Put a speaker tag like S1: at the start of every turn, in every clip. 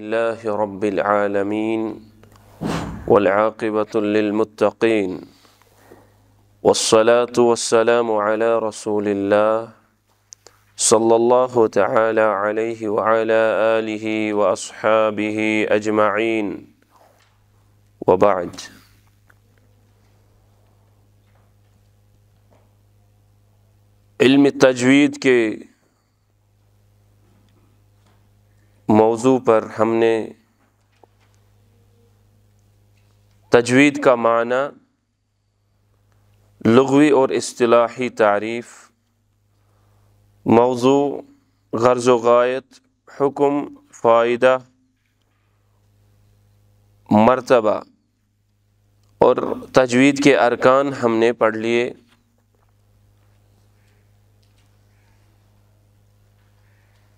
S1: لله رب العالمين والعاقبة للمتقين والصلاة والسلام على رسول الله صلى الله تعالى عليه وعلى آله وأصحابه أجمعين وبعد علم التجويد كي موضوع پر ہم نے تجوید کا معنی لغوی اور اصطلاحی تعریف موضوع غرض و غایت حکم فائدہ مرتبہ اور تجوید کے ارکان ہم نے پڑھ لیے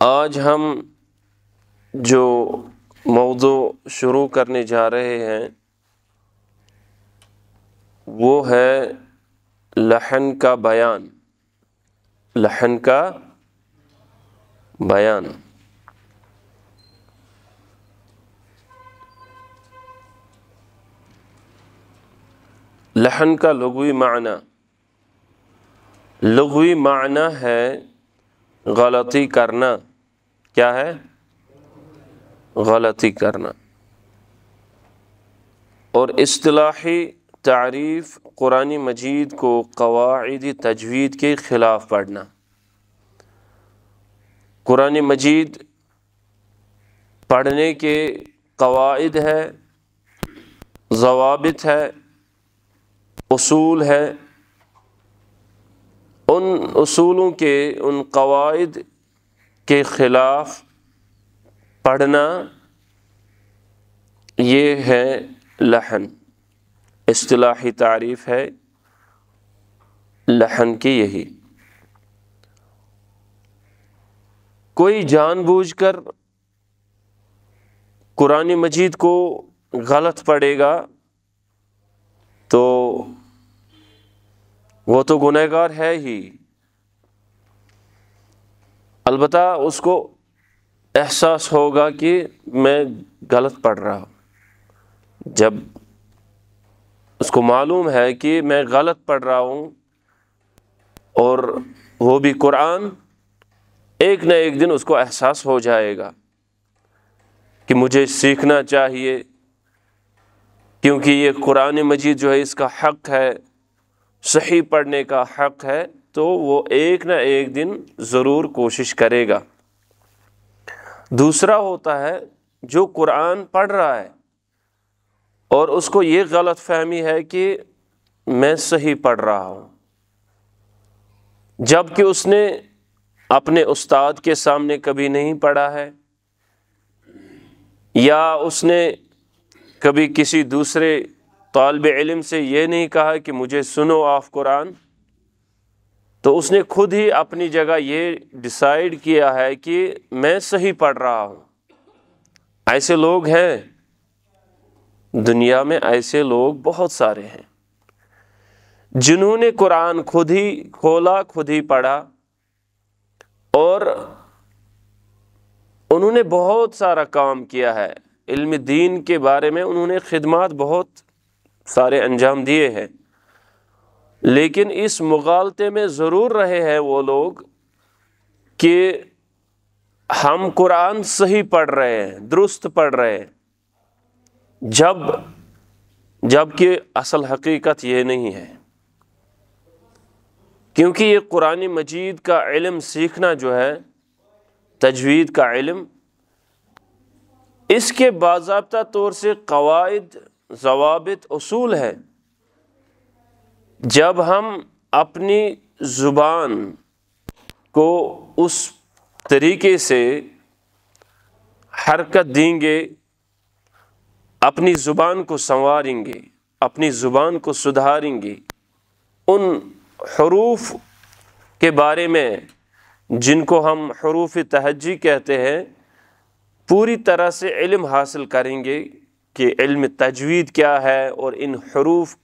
S1: آج ہم جو موضوع شروع کرنے جا رہے ہیں وہ ہے لہن کا بیان لہن کا بیان لہن کا لغوی معنی لغوی معنی ہے غلطی کرنا کیا ہے غلطی کرنا اور اصطلاحی تعریف قرآن مجید کو قواعد تجوید کے خلاف پڑھنا قرآن مجید پڑھنے کے قواعد ہے ضوابط ہے اصول ہے ان اصولوں کے ان قواعد کے خلاف پڑھنا یہ ہے لہن اصطلاحی تعریف ہے لہن کی یہی کوئی جان بوجھ کر قرآن مجید کو غلط پڑھے گا تو وہ تو گنہگار ہے ہی البتہ اس کو احساس ہوگا کہ میں غلط پڑھ رہا ہوں جب اس کو معلوم ہے کہ میں غلط پڑھ رہا ہوں اور وہ بھی قرآن ایک نہ ایک دن اس کو احساس ہو جائے گا کہ مجھے سیکھنا چاہیے کیونکہ یہ قرآن مجید جو ہے اس کا حق ہے صحیح پڑھنے کا حق ہے تو وہ ایک نہ ایک دن ضرور کوشش کرے گا دوسرا ہوتا ہے جو قرآن پڑھ رہا ہے اور اس کو یہ غلط فہمی ہے کہ میں صحیح پڑھ رہا ہوں جب کہ اس نے اپنے استاد کے سامنے کبھی نہیں پڑھا ہے یا اس نے کبھی کسی دوسرے طالب علم سے یہ نہیں کہا کہ مجھے سنو آف قرآن تو اس نے خود ہی اپنی جگہ یہ ڈسائڈ کیا ہے کہ میں صحیح پڑھ رہا ہوں ایسے لوگ ہیں دنیا میں ایسے لوگ بہت سارے ہیں جنہوں نے قرآن خود ہی کھولا خود ہی پڑھا اور انہوں نے بہت سارا کام کیا ہے علم دین کے بارے میں انہوں نے خدمات بہت سارے انجام دیے ہیں لیکن اس مغالطے میں ضرور رہے ہیں وہ لوگ کہ ہم قرآن صحیح پڑھ رہے ہیں درست پڑھ رہے ہیں جب جب کہ اصل حقیقت یہ نہیں ہے کیونکہ یہ قرآن مجید کا علم سیکھنا جو ہے تجوید کا علم اس کے باضابطہ طور سے قواعد ضوابط اصول ہے جب ہم اپنی زبان کو اس طریقے سے حرکت دیں گے اپنی زبان کو سنواریں گے اپنی زبان کو سدھاریں گے ان حروف کے بارے میں جن کو ہم حروف تہجی کہتے ہیں پوری طرح سے علم حاصل کریں گے کہ علم تجوید کیا ہے اور ان حروف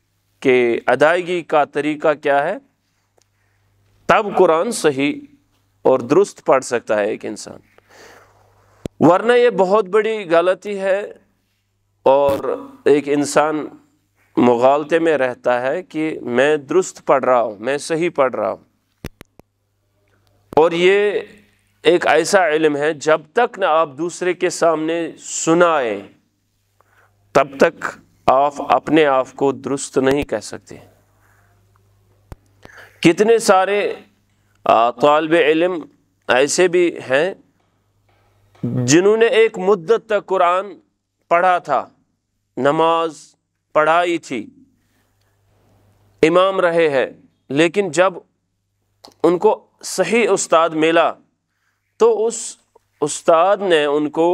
S1: کہ ادائیگی کا طریقہ کیا ہے تب قرآن صحیح اور درست پڑھ سکتا ہے ایک انسان ورنہ یہ بہت بڑی غلطی ہے اور ایک انسان مغالطے میں رہتا ہے کہ میں درست پڑھ رہا ہوں میں صحیح پڑھ رہا ہوں اور یہ ایک ایسا علم ہے جب تک نہ آپ دوسرے کے سامنے سنائیں تب تک آپ اپنے آپ کو درست نہیں کہہ سکتے کتنے سارے طالب علم ایسے بھی ہیں جنہوں نے ایک مدت تک قرآن پڑھا تھا نماز پڑھائی تھی امام رہے ہیں لیکن جب ان کو صحیح استاد ملا تو اس استاد نے ان کو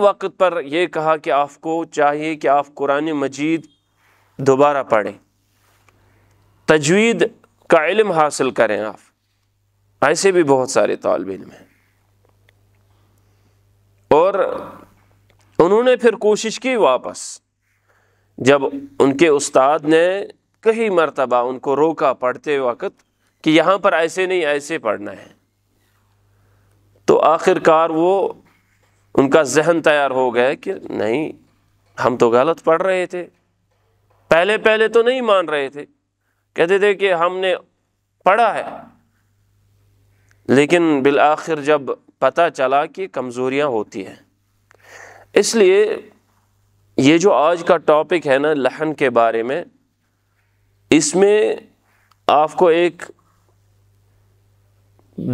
S1: وقت پر یہ کہا کہ آپ کو چاہیے کہ آپ قرآن مجید دوبارہ پڑھیں تجوید کا علم حاصل کریں آپ ایسے بھی بہت سارے طالب علم ہیں اور انہوں نے پھر کوشش کی واپس جب ان کے استاد نے کئی مرتبہ ان کو روکا پڑھتے وقت کہ یہاں پر ایسے نہیں ایسے پڑھنا ہے تو آخر کار وہ ان کا ذہن تیار ہو گیا کہ نہیں ہم تو غلط پڑھ رہے تھے پہلے پہلے تو نہیں مان رہے تھے کہتے تھے کہ ہم نے پڑھا ہے لیکن بالآخر جب پتہ چلا کہ کمزوریاں ہوتی ہیں اس لیے یہ جو آج کا ٹاپک ہے نا لہن کے بارے میں اس میں آپ کو ایک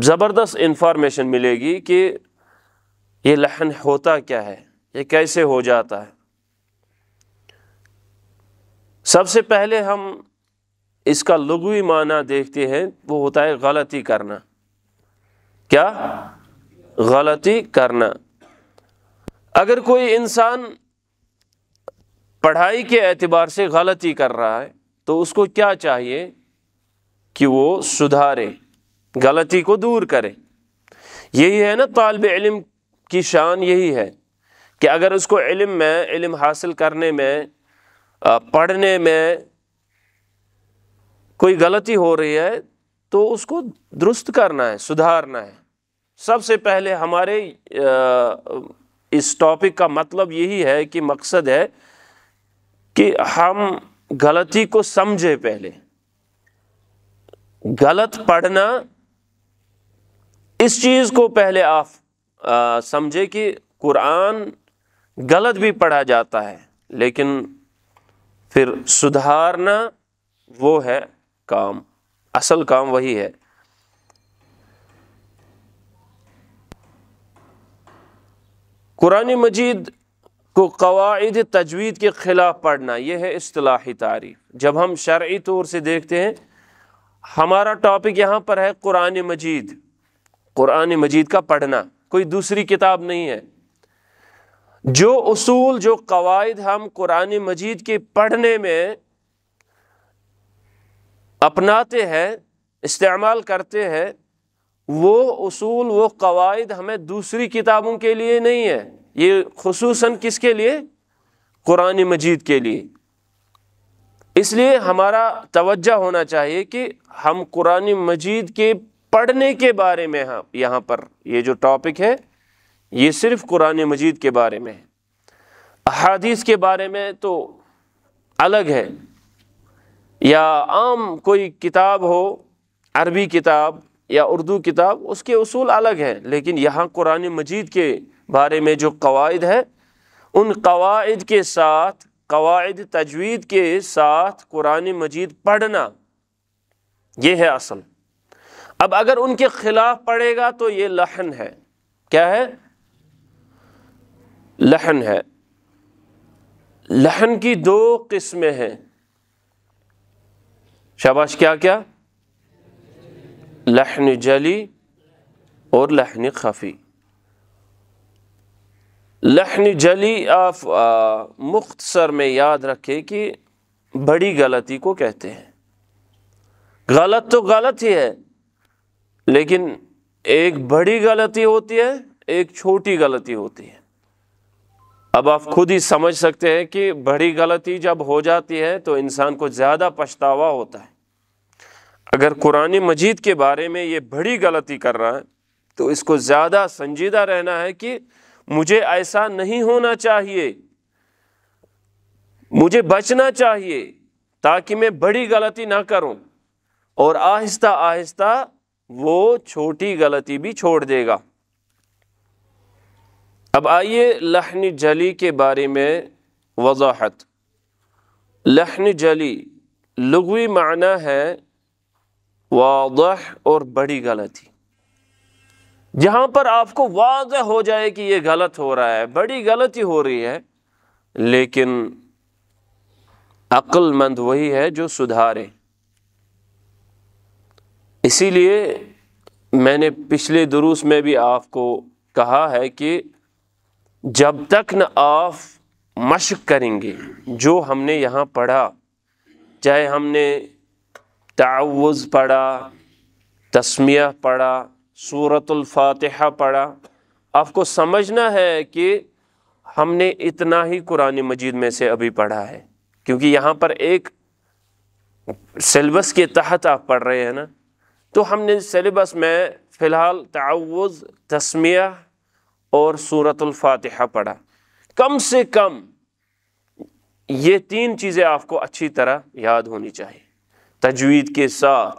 S1: زبردست انفارمیشن ملے گی کہ یہ لہن ہوتا کیا ہے یہ کیسے ہو جاتا ہے سب سے پہلے ہم اس کا لغوی معنی دیکھتے ہیں وہ ہوتا ہے غلطی کرنا کیا غلطی کرنا اگر کوئی انسان پڑھائی کے اعتبار سے غلطی کر رہا ہے تو اس کو کیا چاہیے کہ وہ سدھارے غلطی کو دور کرے یہی ہے نا طالب علم کی شان یہی ہے کہ اگر اس کو علم میں علم حاصل کرنے میں پڑھنے میں کوئی غلطی ہو رہی ہے تو اس کو درست کرنا ہے سدھارنا ہے سب سے پہلے ہمارے اس ٹاپک کا مطلب یہی ہے کہ مقصد ہے کہ ہم غلطی کو سمجھے پہلے غلط پڑھنا اس چیز کو پہلے آف سمجھے کہ قرآن غلط بھی پڑھا جاتا ہے لیکن پھر سدھارنا وہ ہے کام اصل کام وہی ہے قرآن مجید کو قواعد تجوید کے خلاف پڑھنا یہ ہے اصطلاحی تعریف جب ہم شرعی طور سے دیکھتے ہیں ہمارا ٹاپک یہاں پر ہے قرآن مجید قرآن مجید کا پڑھنا کوئی دوسری کتاب نہیں ہے جو اصول جو قواعد ہم قرآن مجید کے پڑھنے میں اپناتے ہیں استعمال کرتے ہیں وہ اصول وہ قواعد ہمیں دوسری کتابوں کے لیے نہیں ہے یہ خصوصاً کس کے لیے قرآن مجید کے لیے اس لیے ہمارا توجہ ہونا چاہیے کہ ہم قرآن مجید کے پڑھنے کے بارے میں ہاں، یہاں پر یہ جو ٹاپک ہے یہ صرف قرآن مجید کے بارے میں ہے احادیث کے بارے میں تو الگ ہے یا عام کوئی کتاب ہو عربی کتاب یا اردو کتاب اس کے اصول الگ ہیں لیکن یہاں قرآن مجید کے بارے میں جو قواعد ہیں ان قواعد کے ساتھ قواعد تجوید کے ساتھ قرآن مجید پڑھنا یہ ہے اصل اب اگر ان کے خلاف پڑے گا تو یہ لہن ہے کیا ہے لہن ہے لہن کی دو قسمیں ہیں شاباش کیا کیا لہن جلی اور لہن خفی لہن جلی آف مختصر میں یاد رکھے کہ بڑی غلطی کو کہتے ہیں غلط تو غلط ہی ہے لیکن ایک بڑی غلطی ہوتی ہے ایک چھوٹی غلطی ہوتی ہے اب آپ خود ہی سمجھ سکتے ہیں کہ بڑی غلطی جب ہو جاتی ہے تو انسان کو زیادہ پچھتاوا ہوتا ہے اگر قرآن مجید کے بارے میں یہ بڑی غلطی کر رہا ہے تو اس کو زیادہ سنجیدہ رہنا ہے کہ مجھے ایسا نہیں ہونا چاہیے مجھے بچنا چاہیے تاکہ میں بڑی غلطی نہ کروں اور آہستہ آہستہ وہ چھوٹی غلطی بھی چھوڑ دے گا اب آئیے لہن جلی کے بارے میں وضاحت لہن جلی لغوی معنی ہے واضح اور بڑی غلطی جہاں پر آپ کو واضح ہو جائے کہ یہ غلط ہو رہا ہے بڑی غلطی ہو رہی ہے لیکن عقل مند وہی ہے جو سدھارے اسی لیے میں نے پچھلے دروس میں بھی آپ کو کہا ہے کہ جب تک نہ آپ مشق کریں گے جو ہم نے یہاں پڑھا چاہے ہم نے تعوض پڑھا تسمیہ پڑھا صورت الفاتحہ پڑھا آپ کو سمجھنا ہے کہ ہم نے اتنا ہی قرآن مجید میں سے ابھی پڑھا ہے کیونکہ یہاں پر ایک سلیبس کے تحت آپ پڑھ رہے ہیں نا تو ہم نے سلیبس میں فی الحال تعوض تسمیہ اور صورت الفاتحہ پڑھا کم سے کم یہ تین چیزیں آپ کو اچھی طرح یاد ہونی چاہیے تجوید کے ساتھ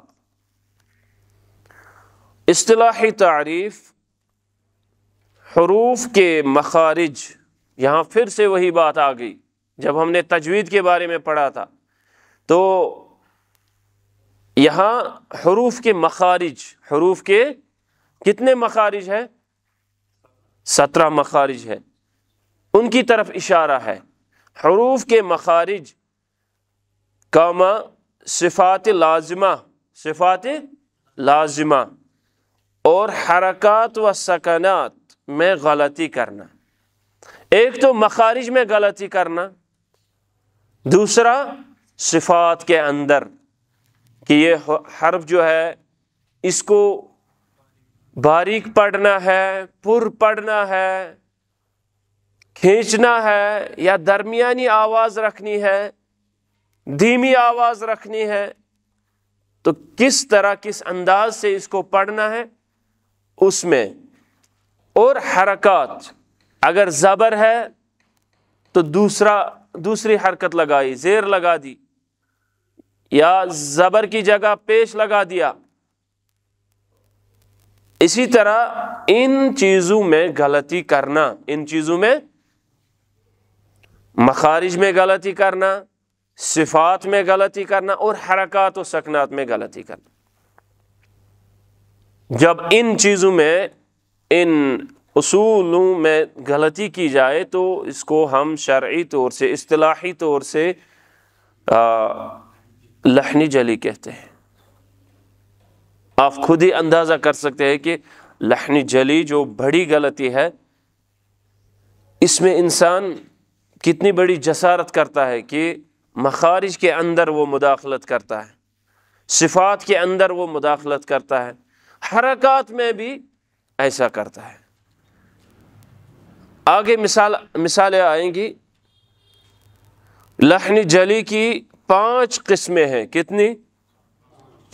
S1: اصطلاحی تعریف حروف کے مخارج یہاں پھر سے وہی بات آ گئی جب ہم نے تجوید کے بارے میں پڑھا تھا تو یہاں حروف کے مخارج حروف کے کتنے مخارج ہیں سترہ مخارج ہے ان کی طرف اشارہ ہے حروف کے مخارج کاما صفات لازمہ صفات لازمہ اور حرکات و سکنات میں غلطی کرنا ایک تو مخارج میں غلطی کرنا دوسرا صفات کے اندر کہ یہ حرف جو ہے اس کو باریک پڑھنا ہے پر پڑھنا ہے کھینچنا ہے یا درمیانی آواز رکھنی ہے دھیمی آواز رکھنی ہے تو کس طرح کس انداز سے اس کو پڑھنا ہے اس میں اور حرکات اگر زبر ہے تو دوسرا دوسری حرکت لگائی زیر لگا دی یا زبر کی جگہ پیش لگا دیا اسی طرح ان چیزوں میں غلطی کرنا ان چیزوں میں مخارج میں غلطی کرنا صفات میں غلطی کرنا اور حرکات و سکنات میں غلطی کرنا جب ان چیزوں میں ان اصولوں میں غلطی کی جائے تو اس کو ہم شرعی طور سے اصطلاحی طور سے لہنی جلی کہتے ہیں آپ خود ہی اندازہ کر سکتے ہیں کہ لہنی جلی جو بڑی غلطی ہے اس میں انسان کتنی بڑی جسارت کرتا ہے کہ مخارج کے اندر وہ مداخلت کرتا ہے صفات کے اندر وہ مداخلت کرتا ہے حرکات میں بھی ایسا کرتا ہے آگے مثال مثالیں آئیں گی لہنی جلی کی پانچ قسمیں ہیں کتنی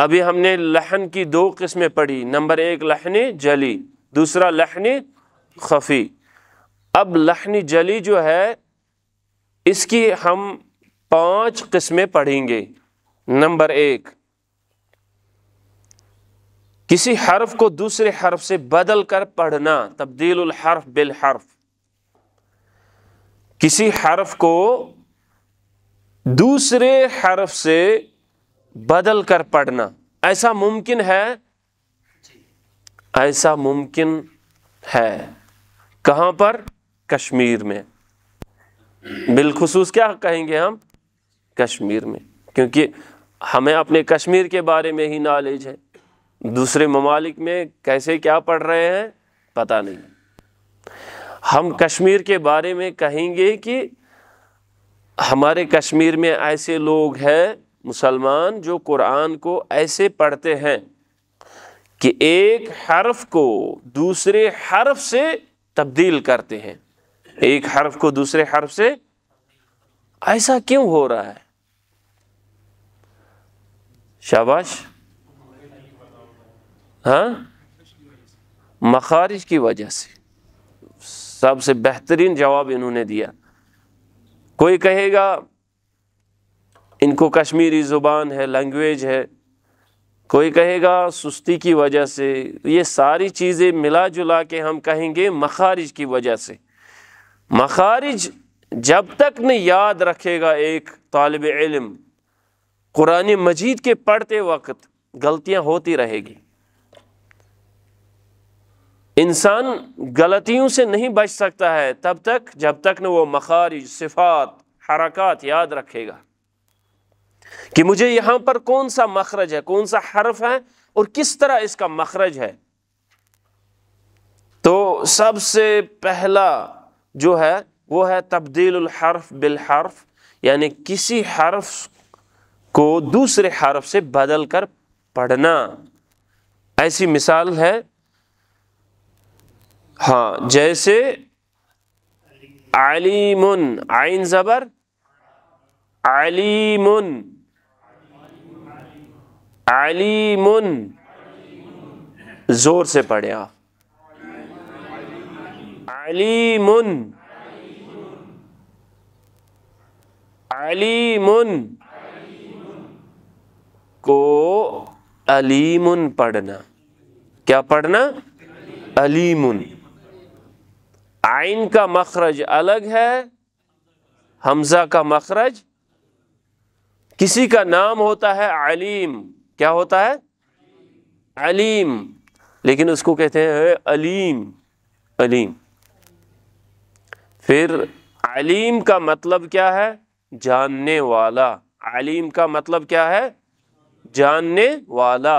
S1: ابھی ہم نے لہن کی دو قسمیں پڑھی نمبر ایک لہنی جلی دوسرا لہن خفی اب لہنی جلی جو ہے اس کی ہم پانچ قسمیں پڑھیں گے نمبر ایک کسی حرف کو دوسرے حرف سے بدل کر پڑھنا تبدیل الحرف بالحرف کسی حرف کو دوسرے حرف سے بدل کر پڑھنا ایسا ممکن ہے ایسا ممکن ہے کہاں پر کشمیر میں بالخصوص کیا کہیں گے ہم کشمیر میں کیونکہ ہمیں اپنے کشمیر کے بارے میں ہی نالج ہے دوسرے ممالک میں کیسے کیا پڑھ رہے ہیں پتہ نہیں ہم کشمیر کے بارے میں کہیں گے کہ ہمارے کشمیر میں ایسے لوگ ہیں مسلمان جو قرآن کو ایسے پڑھتے ہیں کہ ایک حرف کو دوسرے حرف سے تبدیل کرتے ہیں ایک حرف کو دوسرے حرف سے ایسا کیوں ہو رہا ہے شاباش ہاں مخارج کی وجہ سے سب سے بہترین جواب انہوں نے دیا کوئی کہے گا ان کو کشمیری زبان ہے لینگویج ہے کوئی کہے گا سستی کی وجہ سے یہ ساری چیزیں ملا جلا کے ہم کہیں گے مخارج کی وجہ سے مخارج جب تک نہیں یاد رکھے گا ایک طالب علم قرآن مجید کے پڑھتے وقت غلطیاں ہوتی رہے گی انسان غلطیوں سے نہیں بچ سکتا ہے تب تک جب تک نہ وہ مخارج صفات حرکات یاد رکھے گا کہ مجھے یہاں پر کون سا مخرج ہے کون سا حرف ہے اور کس طرح اس کا مخرج ہے تو سب سے پہلا جو ہے وہ ہے تبدیل الحرف بالحرف یعنی کسی حرف کو دوسرے حرف سے بدل کر پڑھنا ایسی مثال ہے ہاں جیسے علیم آئین زبر علیم علیم زور سے پڑھے آپ علیم علیم کو علیمن پڑھنا کیا پڑھنا علیمن آئین کا مخرج الگ ہے حمزہ کا مخرج کسی کا نام ہوتا ہے علیم کیا ہوتا ہے علیم لیکن اس کو کہتے ہیں علیم علیم پھر علیم کا مطلب کیا ہے جاننے والا علیم کا مطلب کیا ہے جاننے والا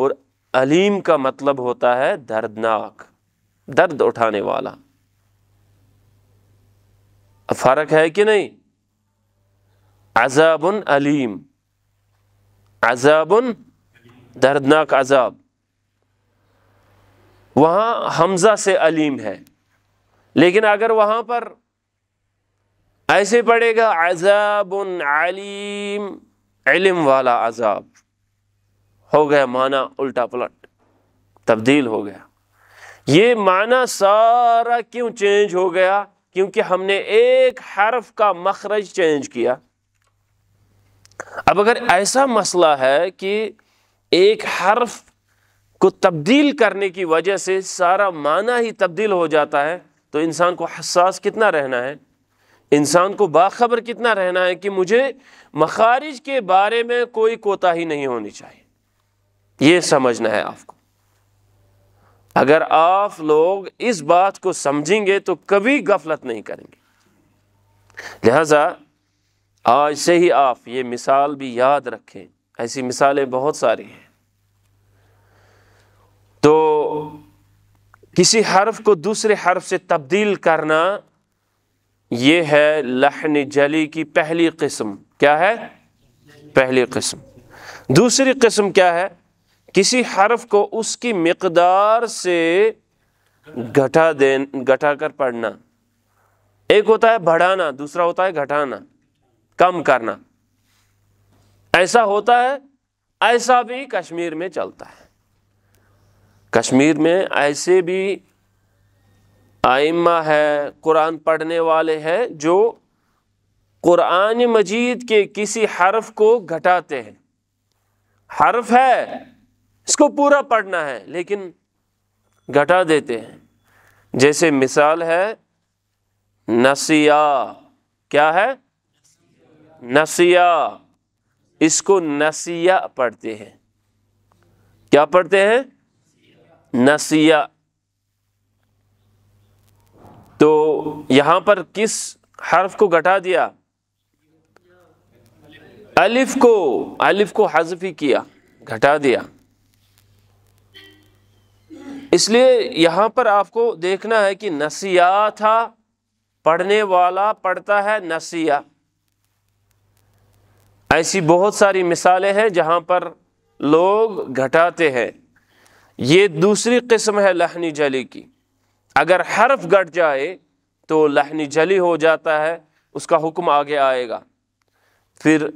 S1: اور علیم کا مطلب ہوتا ہے دردناک درد اٹھانے والا فرق ہے کہ نہیں عذاب علیم عذاب دردناک عذاب وہاں حمزہ سے علیم ہے لیکن اگر وہاں پر ایسے پڑے گا عذاب علیم علم والا عذاب ہو گیا معنی الٹا پلٹ تبدیل ہو گیا یہ معنی سارا کیوں چینج ہو گیا کیونکہ ہم نے ایک حرف کا مخرج چینج کیا اب اگر ایسا مسئلہ ہے کہ ایک حرف کو تبدیل کرنے کی وجہ سے سارا معنی ہی تبدیل ہو جاتا ہے تو انسان کو حساس کتنا رہنا ہے انسان کو باخبر کتنا رہنا ہے کہ مجھے مخارج کے بارے میں کوئی کوتا ہی نہیں ہونی چاہیے یہ سمجھنا ہے آپ کو اگر آپ لوگ اس بات کو سمجھیں گے تو کبھی غفلت نہیں کریں گے لہذا آج سے ہی آپ یہ مثال بھی یاد رکھیں ایسی مثالیں بہت ساری ہیں تو کسی حرف کو دوسرے حرف سے تبدیل کرنا یہ ہے لہن جلی کی پہلی قسم کیا ہے پہلی قسم دوسری قسم کیا ہے کسی حرف کو اس کی مقدار سے گھٹا دین گھٹا کر پڑھنا ایک ہوتا ہے بڑھانا دوسرا ہوتا ہے گھٹانا کم کرنا ایسا ہوتا ہے ایسا بھی کشمیر میں چلتا ہے کشمیر میں ایسے بھی آئمہ ہے قرآن پڑھنے والے ہیں جو قرآن مجید کے کسی حرف کو گھٹاتے ہیں حرف ہے اس کو پورا پڑھنا ہے لیکن گھٹا دیتے ہیں جیسے مثال ہے نسیا کیا ہے نسیا اس کو نسیا پڑھتے ہیں کیا پڑھتے ہیں نسیا تو یہاں پر کس حرف کو گھٹا دیا الف کو الف کو ہی کیا گھٹا دیا اس لیے یہاں پر آپ کو دیکھنا ہے کہ نسیا تھا پڑھنے والا پڑھتا ہے نسیا ایسی بہت ساری مثالیں ہیں جہاں پر لوگ گھٹاتے ہیں یہ دوسری قسم ہے لہنی جلی کی اگر حرف گھٹ جائے تو لہنی جلی ہو جاتا ہے اس کا حکم آگے آئے گا پھر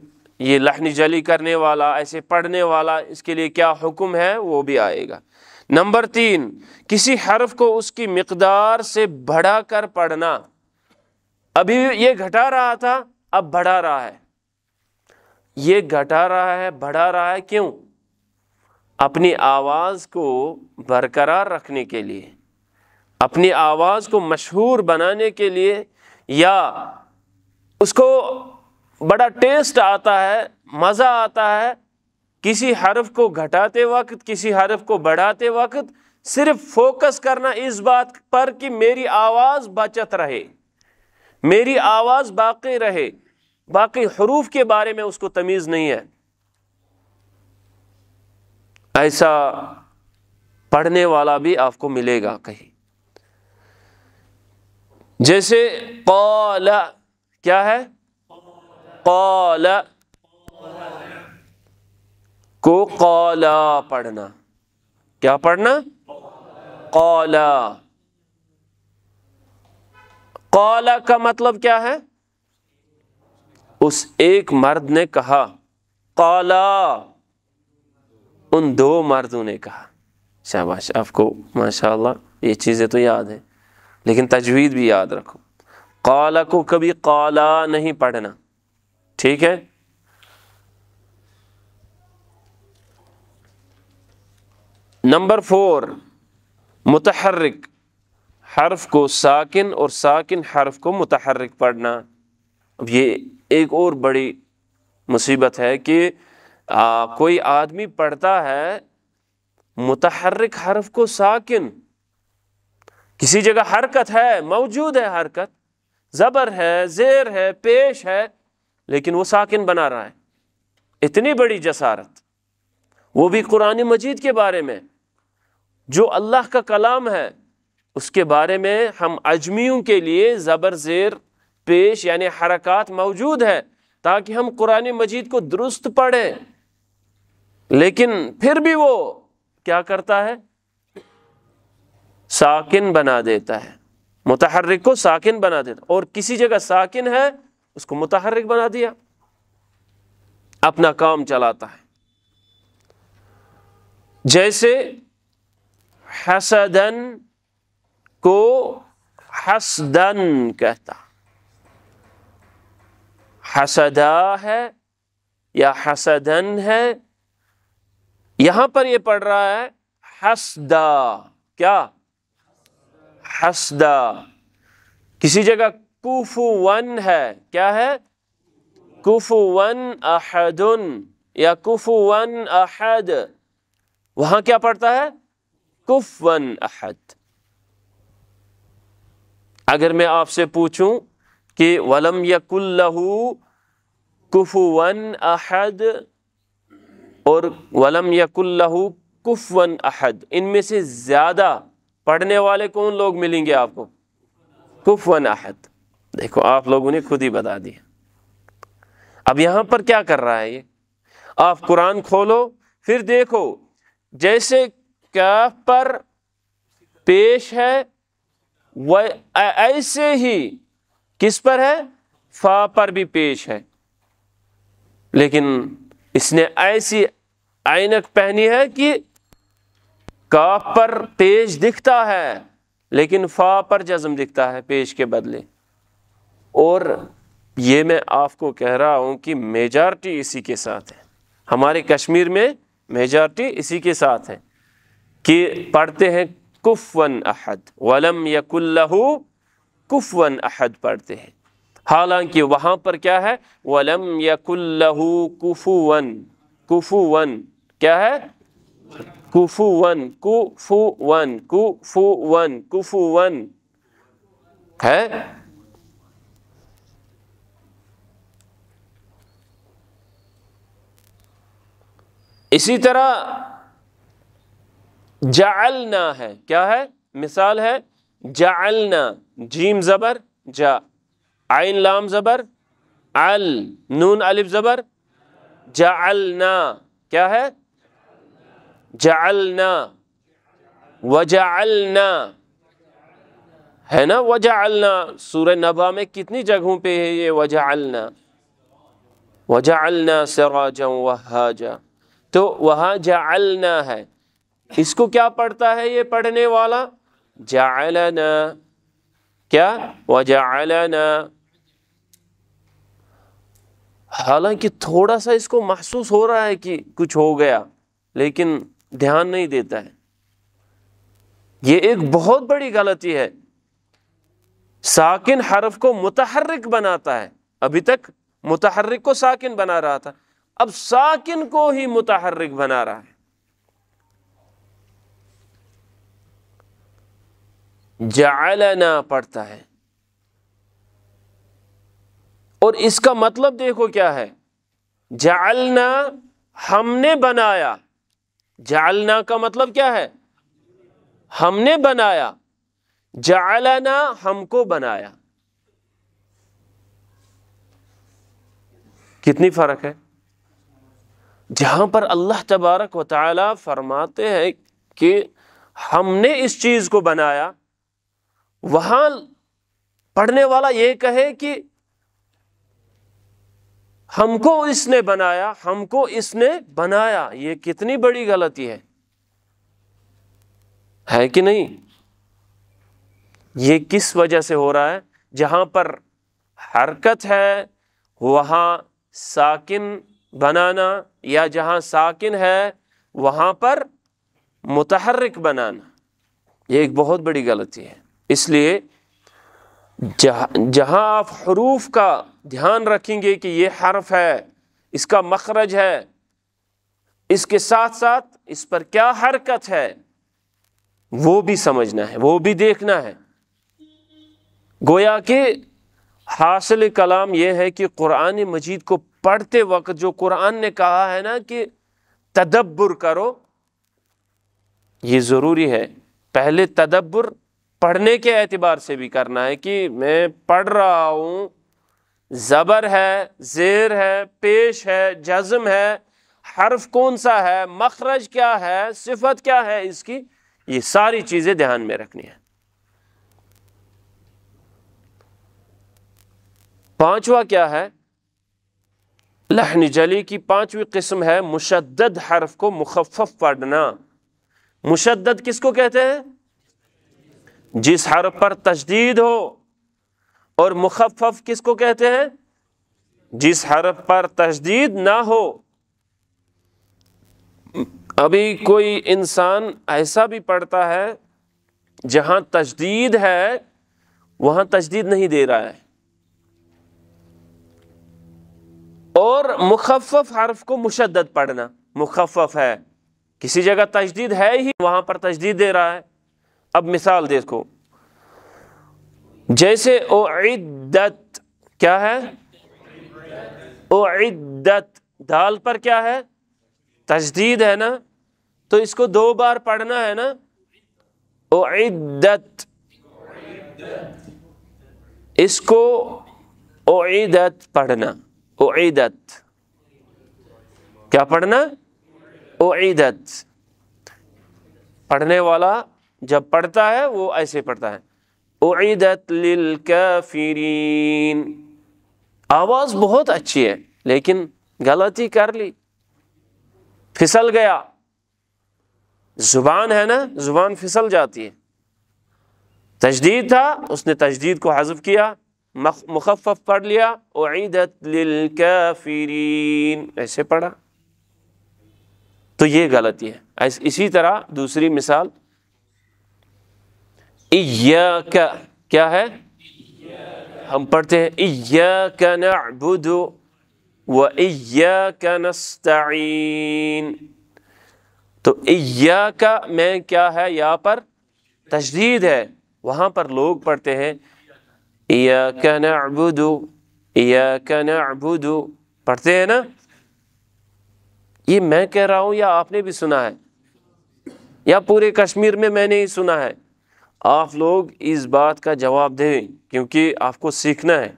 S1: یہ لہنی جلی کرنے والا ایسے پڑھنے والا اس کے لیے کیا حکم ہے وہ بھی آئے گا نمبر تین کسی حرف کو اس کی مقدار سے بڑھا کر پڑھنا ابھی یہ گھٹا رہا تھا اب بڑھا رہا ہے یہ گھٹا رہا ہے بڑھا رہا ہے کیوں اپنی آواز کو برقرار رکھنے کے لیے اپنی آواز کو مشہور بنانے کے لیے یا اس کو بڑا ٹیسٹ آتا ہے مزہ آتا ہے کسی حرف کو گھٹاتے وقت کسی حرف کو بڑھاتے وقت صرف فوکس کرنا اس بات پر کہ میری آواز بچت رہے میری آواز باقی رہے باقی حروف کے بارے میں اس کو تمیز نہیں ہے ایسا پڑھنے والا بھی آپ کو ملے گا کہیں جیسے قال کیا ہے قال کو قولا پڑھنا کیا پڑھنا قولا قولا کا مطلب کیا ہے اس ایک مرد نے کہا قولا ان دو مردوں نے کہا شاباش آپ کو ماشاء اللہ یہ چیزیں تو یاد ہیں لیکن تجوید بھی یاد رکھو قولا کو کبھی قولا نہیں پڑھنا ٹھیک ہے نمبر فور متحرک حرف کو ساکن اور ساکن حرف کو متحرک پڑھنا اب یہ ایک اور بڑی مصیبت ہے کہ کوئی آدمی پڑھتا ہے متحرک حرف کو ساکن کسی جگہ حرکت ہے موجود ہے حرکت زبر ہے زیر ہے پیش ہے لیکن وہ ساکن بنا رہا ہے اتنی بڑی جسارت وہ بھی قرآن مجید کے بارے میں جو اللہ کا کلام ہے اس کے بارے میں ہم اجمیوں کے لیے زبر زیر پیش یعنی حرکات موجود ہے تاکہ ہم قرآن مجید کو درست پڑھیں لیکن پھر بھی وہ کیا کرتا ہے ساکن بنا دیتا ہے متحرک کو ساکن بنا دیتا اور کسی جگہ ساکن ہے اس کو متحرک بنا دیا اپنا کام چلاتا ہے جیسے حسدن کو حسدن کہتا حسدا ہے یا حسدن ہے یہاں پر یہ پڑھ رہا ہے حسدا کیا حسدا کسی جگہ کوفو ون ہے کیا ہے کوفو ون احدن یا کوفو ون احد وہاں کیا پڑھتا ہے کفن احد اگر میں آپ سے پوچھوں کہ ولم یق اللہ کفون احد اور ولم یق کف ون احد ان میں سے زیادہ پڑھنے والے کون لوگ ملیں گے آپ کو کف ون دیکھو آپ لوگوں نے خود ہی بتا دیا اب یہاں پر کیا کر رہا ہے یہ آپ قرآن کھولو پھر دیکھو جیسے پر پیش ہے ایسے ہی کس پر ہے فا پر بھی پیش ہے لیکن اس نے ایسی آئینک پہنی ہے کہ کاف پر پیش دکھتا ہے لیکن فا پر جزم دکھتا ہے پیش کے بدلے اور یہ میں آپ کو کہہ رہا ہوں کہ میجارٹی اسی کے ساتھ ہے ہمارے کشمیر میں میجارٹی اسی کے ساتھ ہے کہ پڑھتے ہیں کفون احد ولم یق اللہ کفون احد پڑھتے ہیں حالانکہ وہاں پر کیا ہے ولم یق اللہ کفون کفون کیا ہے کفون کفون کفون کفون ہے اسی طرح جعلنا ہے کیا ہے مثال ہے جعلنا جیم زبر جا عین لام زبر نون الف زبر جعلنا کیا ہے جعلنا وجعلنا ہے نا وجعلنا سورہ نبا میں کتنی جگہوں پہ ہے یہ وجعلنا وجعلنا سراجا وہاجا تو وہاں جعلنا ہے اس کو کیا پڑھتا ہے یہ پڑھنے والا جعلنا کیا وجعلنا حالانکہ تھوڑا سا اس کو محسوس ہو رہا ہے کہ کچھ ہو گیا لیکن دھیان نہیں دیتا ہے یہ ایک بہت بڑی غلطی ہے ساکن حرف کو متحرک بناتا ہے ابھی تک متحرک کو ساکن بنا رہا تھا اب ساکن کو ہی متحرک بنا رہا ہے جعلنا پڑھتا ہے اور اس کا مطلب دیکھو کیا ہے جعلنا ہم نے بنایا جعلنا کا مطلب کیا ہے ہم نے بنایا جعلنا ہم کو بنایا کتنی فرق ہے جہاں پر اللہ تبارک و تعالی فرماتے ہیں کہ ہم نے اس چیز کو بنایا وہاں پڑھنے والا یہ کہے کہ ہم کو اس نے بنایا ہم کو اس نے بنایا یہ کتنی بڑی غلطی ہے ہے کہ نہیں یہ کس وجہ سے ہو رہا ہے جہاں پر حرکت ہے وہاں ساکن بنانا یا جہاں ساکن ہے وہاں پر متحرک بنانا یہ ایک بہت بڑی غلطی ہے اس لیے جہاں جہاں آپ حروف کا دھیان رکھیں گے کہ یہ حرف ہے اس کا مخرج ہے اس کے ساتھ ساتھ اس پر کیا حرکت ہے وہ بھی سمجھنا ہے وہ بھی دیکھنا ہے گویا کہ حاصل کلام یہ ہے کہ قرآن مجید کو پڑھتے وقت جو قرآن نے کہا ہے نا کہ تدبر کرو یہ ضروری ہے پہلے تدبر پڑھنے کے اعتبار سے بھی کرنا ہے کہ میں پڑھ رہا ہوں زبر ہے زیر ہے پیش ہے جزم ہے حرف کون سا ہے مخرج کیا ہے صفت کیا ہے اس کی یہ ساری چیزیں دھیان میں رکھنی ہے پانچواں کیا ہے لہن جلی کی پانچویں قسم ہے مشدد حرف کو مخفف پڑھنا مشدد کس کو کہتے ہیں جس حرف پر تجدید ہو اور مخفف کس کو کہتے ہیں جس حرف پر تجدید نہ ہو ابھی کوئی انسان ایسا بھی پڑھتا ہے جہاں تجدید ہے وہاں تجدید نہیں دے رہا ہے اور مخفف حرف کو مشدد پڑھنا مخفف ہے کسی جگہ تجدید ہے ہی وہاں پر تجدید دے رہا ہے اب مثال دیکھو جیسے او عدت کیا ہے او عدت دال پر کیا ہے تجدید ہے نا تو اس کو دو بار پڑھنا ہے نا او عدت اس کو اوتت پڑھنا او عیدت کیا پڑھنا او عیدت پڑھنے والا جب پڑھتا ہے وہ ایسے پڑھتا ہے اعیدت للکافرین آواز بہت اچھی ہے لیکن غلطی کر لی پھسل گیا زبان ہے نا زبان پھسل جاتی ہے تجدید تھا اس نے تجدید کو حذف کیا مخفف پڑھ لیا اعیدت للکافرین ایسے پڑھا تو یہ غلطی ہے اسی طرح دوسری مثال کیا ہے ہم پڑھتے ہیں نعبد و ایاک نستعین تو میں کیا ہے یا پر تشدید ہے وہاں پر لوگ پڑھتے ہیں ایاک نعبد ایاک نعبد پڑھتے ہیں نا یہ میں کہہ رہا ہوں یا آپ نے بھی سنا ہے یا پورے کشمیر میں میں نے ہی سنا ہے آپ لوگ اس بات کا جواب دیں کیونکہ آپ کو سیکھنا ہے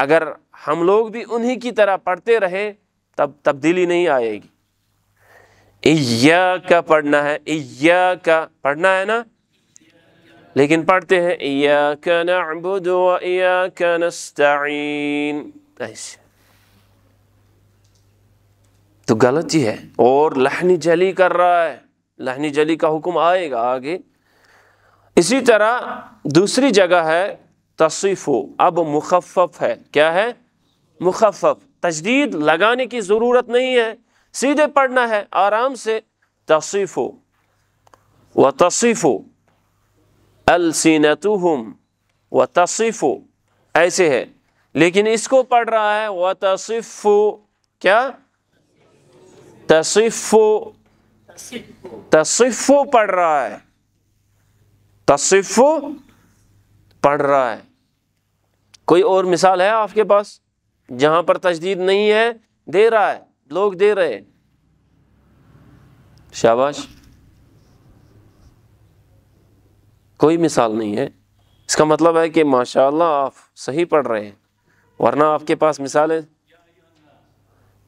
S1: اگر ہم لوگ بھی انہی کی طرح پڑھتے رہے تب تبدیلی نہیں آئے گی ایا کا پڑھنا ہے ایا کا پڑھنا ہے نا لیکن پڑھتے ہیں نعبد و نستعین تو غلط ہی ہے اور لہنی جلی کر رہا ہے لہنی جلی کا حکم آئے گا آگے اسی طرح دوسری جگہ ہے تصیف اب مخفف ہے کیا ہے مخفف تجدید لگانے کی ضرورت نہیں ہے سیدھے پڑھنا ہے آرام سے تصیف و تصیف وسیم و تصیف ایسے ہے لیکن اس کو پڑھ رہا ہے و تصیف کیا تصیف تصف تصیف پڑھ رہا ہے تصف پڑھ رہا ہے کوئی اور مثال ہے آپ کے پاس جہاں پر تجدید نہیں ہے دے رہا ہے لوگ دے رہے شاباش کوئی مثال نہیں ہے اس کا مطلب ہے کہ ماشاء اللہ آپ صحیح پڑھ رہے ہیں ورنہ آپ کے پاس مثال ہے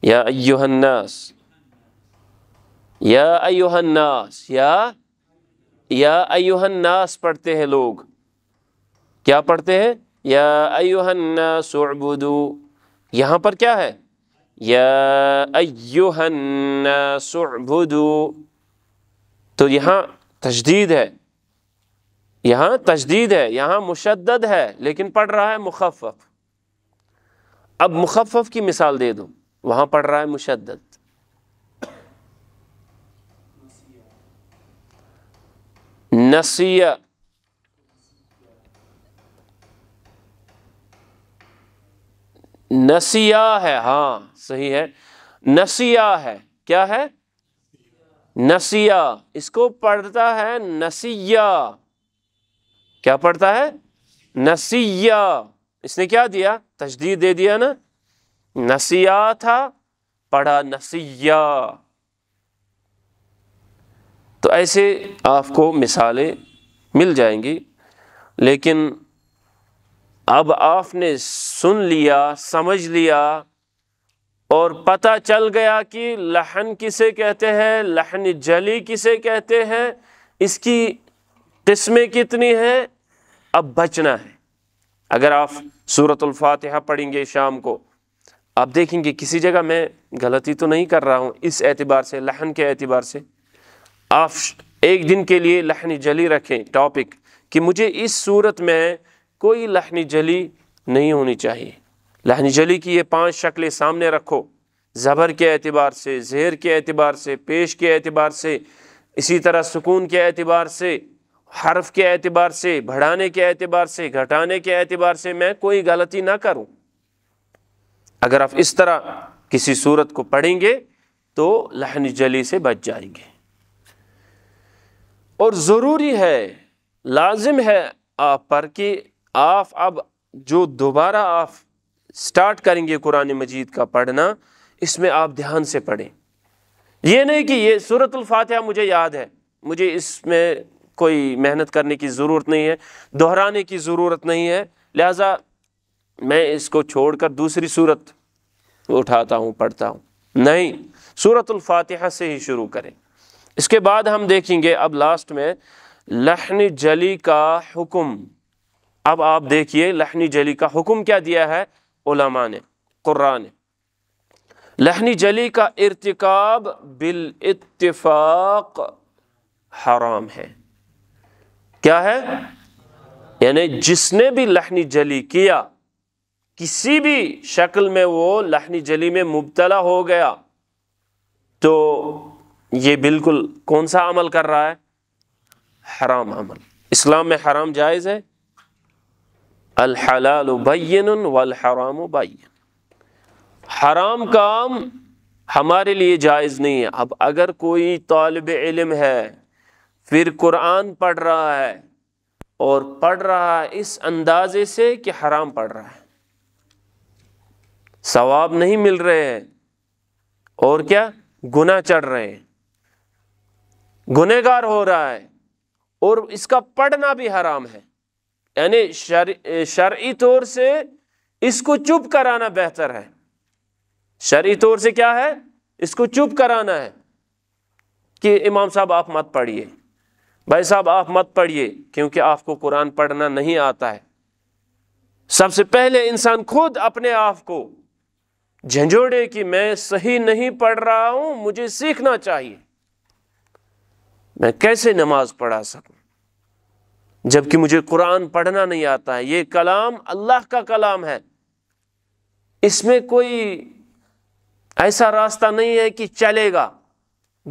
S1: یا الناس یا الناس یا یا ناس پڑھتے ہیں لوگ کیا پڑھتے ہیں یا ناس اعبدو یہاں پر کیا ہے یا ایوہن اعبدو تو یہاں تجدید ہے یہاں تجدید ہے یہاں مشدد ہے لیکن پڑھ رہا ہے مخفف اب مخفف کی مثال دے دو وہاں پڑھ رہا ہے مشدد نسی نسیا ہے ہاں صحیح ہے نسیا ہے کیا ہے نسیا اس کو پڑھتا ہے نسیا کیا پڑھتا ہے نسیا اس نے کیا دیا تجدید دے دیا نا نسیا تھا پڑھا نسیا تو ایسے آپ کو مثالیں مل جائیں گی لیکن اب آپ نے سن لیا سمجھ لیا اور پتہ چل گیا کہ لہن کسے کہتے ہیں لہن جلی کسے کہتے ہیں اس کی قسمیں کتنی ہیں اب بچنا ہے اگر آپ صورت الفاتحہ پڑھیں گے شام کو آپ دیکھیں گے کسی جگہ میں غلطی تو نہیں کر رہا ہوں اس اعتبار سے لہن کے اعتبار سے آپ ایک دن کے لیے لہنی جلی رکھیں ٹاپک کہ مجھے اس صورت میں کوئی لہنی جلی نہیں ہونی چاہیے لہنی جلی کی یہ پانچ شکلیں سامنے رکھو زبر کے اعتبار سے زہر کے اعتبار سے پیش کے اعتبار سے اسی طرح سکون کے اعتبار سے حرف کے اعتبار سے بڑھانے کے اعتبار سے گھٹانے کے اعتبار سے میں کوئی غلطی نہ کروں اگر آپ اس طرح کسی صورت کو پڑھیں گے تو لہن جلی سے بچ جائیں گے اور ضروری ہے لازم ہے آپ پر کہ آپ اب جو دوبارہ آپ سٹارٹ کریں گے قرآن مجید کا پڑھنا اس میں آپ دھیان سے پڑھیں یہ نہیں کہ یہ صورت الفاتحہ مجھے یاد ہے مجھے اس میں کوئی محنت کرنے کی ضرورت نہیں ہے دہرانے کی ضرورت نہیں ہے لہٰذا میں اس کو چھوڑ کر دوسری صورت اٹھاتا ہوں پڑھتا ہوں نہیں صورت الفاتحہ سے ہی شروع کریں اس کے بعد ہم دیکھیں گے اب لاسٹ میں لہن جلی کا حکم اب آپ دیکھیے لہنی جلی کا حکم کیا دیا ہے علماء نے قرآن نے لہنی جلی کا ارتکاب بال اتفاق حرام ہے کیا ہے یعنی جس نے بھی لہنی جلی کیا کسی بھی شکل میں وہ لہنی جلی میں مبتلا ہو گیا تو یہ بالکل کون سا عمل کر رہا ہے حرام عمل اسلام میں حرام جائز ہے الحلال بین والحرام بین حرام کام ہمارے لیے جائز نہیں ہے اب اگر کوئی طالب علم ہے پھر قرآن پڑھ رہا ہے اور پڑھ رہا ہے اس اندازے سے کہ حرام پڑھ رہا ہے ثواب نہیں مل رہے ہیں اور کیا گناہ چڑھ رہے ہیں گنہ گار ہو رہا ہے اور اس کا پڑھنا بھی حرام ہے یعنی شر شرعی طور سے اس کو چپ کرانا بہتر ہے شرعی طور سے کیا ہے اس کو چپ کرانا ہے کہ امام صاحب آپ مت پڑھیے بھائی صاحب آپ مت پڑھیے کیونکہ آپ کو قرآن پڑھنا نہیں آتا ہے سب سے پہلے انسان خود اپنے آپ کو جھنجھوڑے کہ میں صحیح نہیں پڑھ رہا ہوں مجھے سیکھنا چاہیے میں کیسے نماز پڑھا سکوں جب کہ مجھے قرآن پڑھنا نہیں آتا ہے یہ کلام اللہ کا کلام ہے اس میں کوئی ایسا راستہ نہیں ہے کہ چلے گا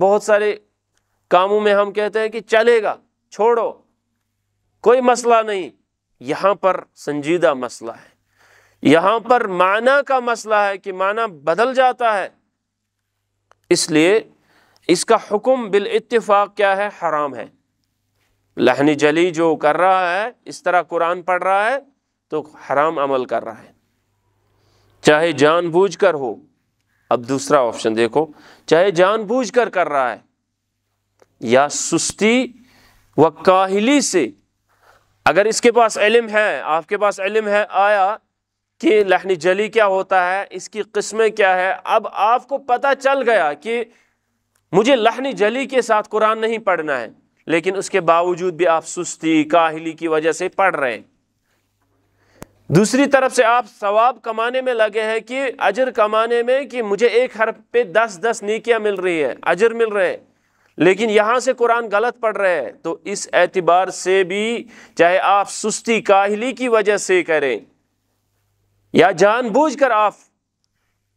S1: بہت سارے کاموں میں ہم کہتے ہیں کہ چلے گا چھوڑو کوئی مسئلہ نہیں یہاں پر سنجیدہ مسئلہ ہے یہاں پر معنی کا مسئلہ ہے کہ معنی بدل جاتا ہے اس لیے اس کا حکم بالاتفاق کیا ہے حرام ہے لہنی جلی جو کر رہا ہے اس طرح قرآن پڑھ رہا ہے تو حرام عمل کر رہا ہے چاہے جان بوجھ کر ہو اب دوسرا آپشن دیکھو چاہے جان بوجھ کر کر رہا ہے یا سستی و کاہلی سے اگر اس کے پاس علم ہے آپ کے پاس علم ہے آیا کہ لہنی جلی کیا ہوتا ہے اس کی قسمیں کیا ہے اب آپ کو پتہ چل گیا کہ مجھے لہنی جلی کے ساتھ قرآن نہیں پڑھنا ہے لیکن اس کے باوجود بھی آپ سستی کاہلی کی وجہ سے پڑھ رہے ہیں دوسری طرف سے آپ ثواب کمانے میں لگے ہیں کہ اجر کمانے میں کہ مجھے ایک حرف پہ دس دس نیکیاں مل رہی ہے اجر مل رہے ہیں لیکن یہاں سے قرآن غلط پڑھ رہے ہیں تو اس اعتبار سے بھی چاہے آپ سستی کاہلی کی وجہ سے کریں یا جان بوجھ کر آپ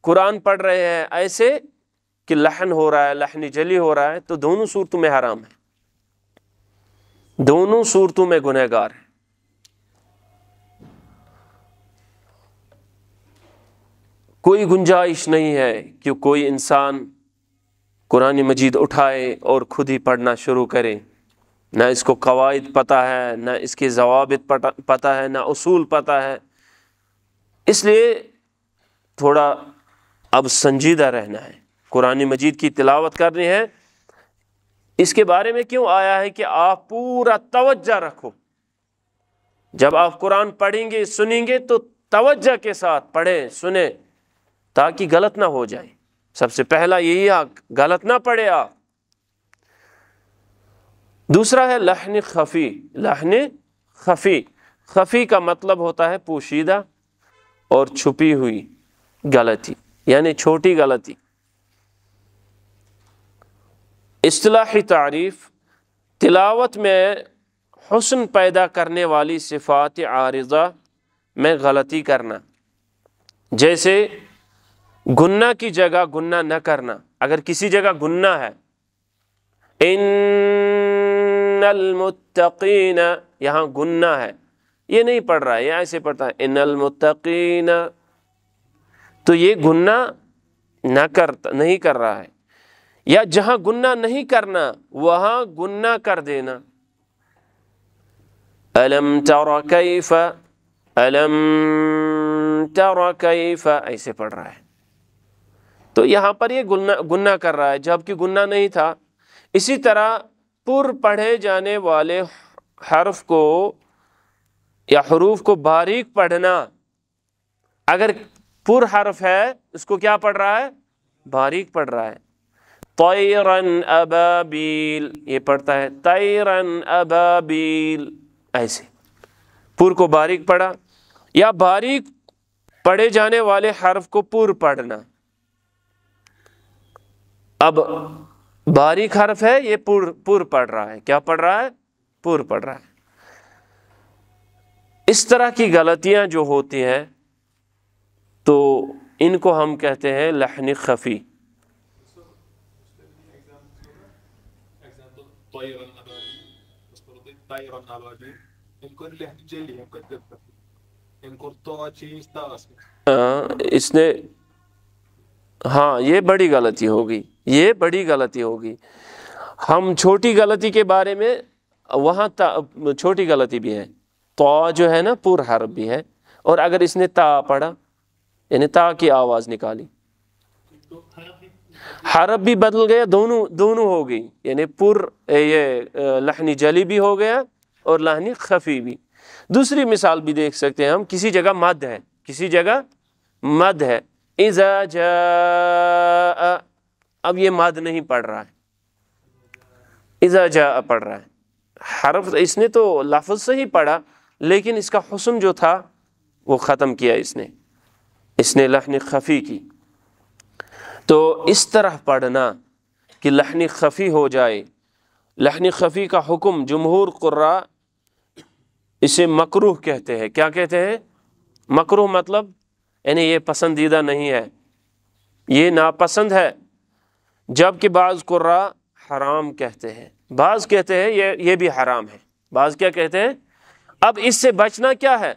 S1: قرآن پڑھ رہے ہیں ایسے کہ لہن ہو رہا ہے لہن جلی ہو رہا ہے تو دونوں صورتوں میں حرام ہے دونوں صورتوں میں گنہ گار ہے کوئی گنجائش نہیں ہے کہ کوئی انسان قرآن مجید اٹھائے اور خود ہی پڑھنا شروع کرے نہ اس کو قواعد پتہ ہے نہ اس کے ضوابط پتا ہے نہ اصول پتہ ہے اس لیے تھوڑا اب سنجیدہ رہنا ہے قرآن مجید کی تلاوت کرنی ہے اس کے بارے میں کیوں آیا ہے کہ آپ پورا توجہ رکھو جب آپ قرآن پڑھیں گے سنیں گے تو توجہ کے ساتھ پڑھیں سنیں تاکہ غلط نہ ہو جائے سب سے پہلا یہی آپ غلط نہ پڑھے آپ دوسرا ہے لہن خفی لہن خفی خفی کا مطلب ہوتا ہے پوشیدہ اور چھپی ہوئی غلطی یعنی چھوٹی غلطی اصطلاحی تعریف تلاوت میں حسن پیدا کرنے والی صفات عارضہ میں غلطی کرنا جیسے گنا کی جگہ گنا نہ کرنا اگر کسی جگہ گنا ہے ان المتقین یہاں گنا ہے یہ نہیں پڑھ رہا ہے یہ ایسے پڑھتا ہے ان المتقین تو یہ گنا نہ کرتا نہیں کر رہا ہے یا جہاں گناہ نہیں کرنا وہاں گناہ کر دینا الم تر کیف الم چور کیف ایسے پڑھ رہا ہے تو یہاں پر یہ گن گناہ کر رہا ہے جب کہ نہیں تھا اسی طرح پر پڑھے جانے والے حرف کو یا حروف کو باریک پڑھنا اگر پر حرف ہے اس کو کیا پڑھ رہا ہے باریک پڑھ رہا ہے طیرن ابابیل یہ پڑھتا ہے طیرن ابابیل ایسے پور کو باریک پڑھا یا باریک پڑھے جانے والے حرف کو پور پڑھنا اب باریک حرف ہے یہ پور پور پڑھ رہا ہے کیا پڑھ رہا ہے پور پڑھ رہا ہے اس طرح کی غلطیاں جو ہوتی ہیں تو ان کو ہم کہتے ہیں لہن خفی طيرا الأبادي مصدر طيرا طير الأبادي كل له جلي مقدم انكر طوعتي استغس اس نے ہاں یہ بڑی غلطی ہوگی یہ بڑی غلطی ہوگی ہم چھوٹی غلطی کے بارے میں وہاں تا, چھوٹی غلطی بھی ہے تا جو ہے نا پور حرب بھی ہے اور اگر اس نے تا پڑھا یعنی تا کی آواز نکالی تو حرب حرف بھی بدل گیا دونوں دونوں ہو گئی یعنی پر یہ لہنی جلی بھی ہو گیا اور لہنی خفی بھی دوسری مثال بھی دیکھ سکتے ہیں ہم کسی جگہ مد ہے کسی جگہ مد ہے ایزا جا اب یہ مد نہیں پڑ رہا ہے ایزا جا پڑھ رہا ہے حرف اس نے تو لفظ سے ہی پڑھا لیکن اس کا حسن جو تھا وہ ختم کیا اس نے اس نے لہنی خفی کی تو اس طرح پڑھنا کہ لکھنی خفی ہو جائے لہنی خفی کا حکم جمہور قرا اسے مکروح کہتے ہیں کیا کہتے ہیں مکروح مطلب یعنی یہ پسندیدہ نہیں ہے یہ ناپسند ہے جب کہ بعض قرا حرام کہتے ہیں بعض کہتے ہیں یہ یہ بھی حرام ہے بعض کیا کہتے ہیں اب اس سے بچنا کیا ہے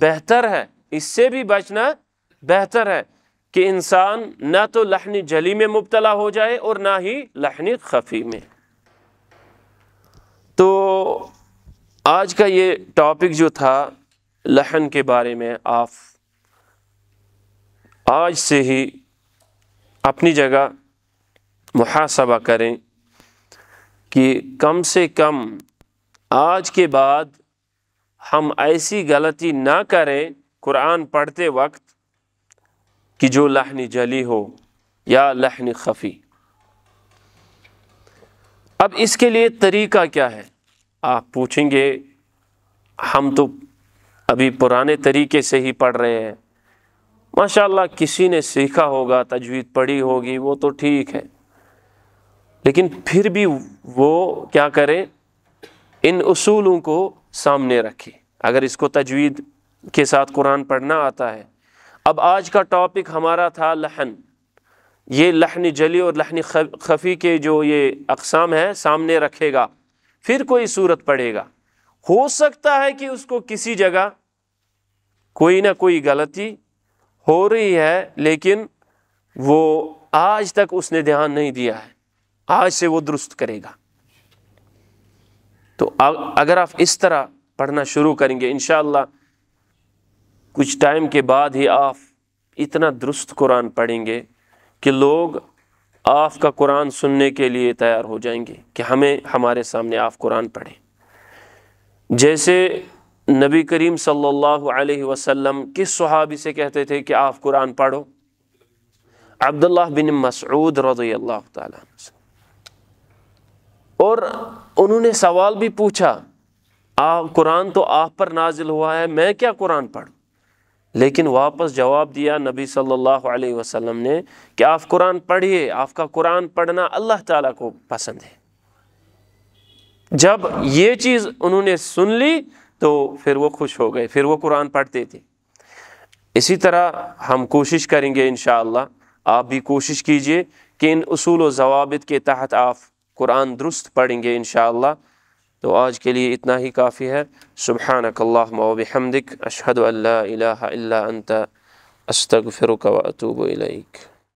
S1: بہتر ہے اس سے بھی بچنا بہتر ہے کہ انسان نہ تو لحنی جلی میں مبتلا ہو جائے اور نہ ہی لحنی خفی میں تو آج کا یہ ٹاپک جو تھا لہن کے بارے میں آپ آج سے ہی اپنی جگہ محاسبہ کریں کہ کم سے کم آج کے بعد ہم ایسی غلطی نہ کریں قرآن پڑھتے وقت کہ جو لہنی جلی ہو یا لہن خفی اب اس کے لیے طریقہ کیا ہے آپ پوچھیں گے ہم تو ابھی پرانے طریقے سے ہی پڑھ رہے ہیں ماشاء اللہ کسی نے سیکھا ہوگا تجوید پڑھی ہوگی وہ تو ٹھیک ہے لیکن پھر بھی وہ کیا کریں ان اصولوں کو سامنے رکھے اگر اس کو تجوید کے ساتھ قرآن پڑھنا آتا ہے اب آج کا ٹاپک ہمارا تھا لہن یہ لہن جلی اور لہن خفی کے جو یہ اقسام ہیں سامنے رکھے گا پھر کوئی صورت پڑے گا ہو سکتا ہے کہ اس کو کسی جگہ کوئی نہ کوئی غلطی ہو رہی ہے لیکن وہ آج تک اس نے دھیان نہیں دیا ہے آج سے وہ درست کرے گا تو اگر آپ اس طرح پڑھنا شروع کریں گے انشاءاللہ اللہ کچھ ٹائم کے بعد ہی آپ اتنا درست قرآن پڑھیں گے کہ لوگ آپ کا قرآن سننے کے لیے تیار ہو جائیں گے کہ ہمیں ہمارے سامنے آف قرآن پڑھیں جیسے نبی کریم صلی اللہ علیہ وسلم کس صحابی سے کہتے تھے کہ آف قرآن پڑھو عبداللہ بن مسعود رضی اللہ تعالیٰ اور انہوں نے سوال بھی پوچھا آپ قرآن تو آپ پر نازل ہوا ہے میں کیا قرآن پڑھوں لیکن واپس جواب دیا نبی صلی اللہ علیہ وسلم نے کہ آپ قرآن پڑھیے آپ کا قرآن پڑھنا اللہ تعالیٰ کو پسند ہے جب یہ چیز انہوں نے سن لی تو پھر وہ خوش ہو گئے پھر وہ قرآن پڑھتے تھے اسی طرح ہم کوشش کریں گے انشاءاللہ آپ بھی کوشش کیجئے کہ ان اصول و ضوابط کے تحت آپ قرآن درست پڑھیں گے انشاءاللہ تو آج کے لیے اتنا ہی کافی ہے سبحانک اللہم و بحمدک اشہد ان لا الہ الا انت استغفرک و اتوب الیک